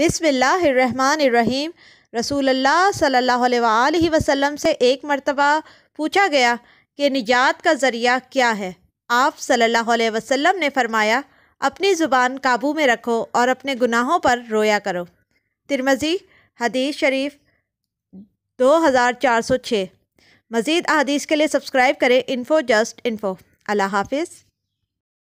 बिसमीम रसूलुल्लाह सल्लल्लाहु अलैहि वसल्लम से एक मर्तबा पूछा गया कि निजात का ज़रिया क्या है आप सल्लल्लाहु अलैहि वसल्लम ने फरमाया अपनी ज़ुबान काबू में रखो और अपने गुनाहों पर रोया करो तिरमज़ी हदीस शरीफ 2406 मज़ीद अदीस के लिए सब्सक्राइब करें इन्फो जस्ट इन्फो अल्लाह हाफिज़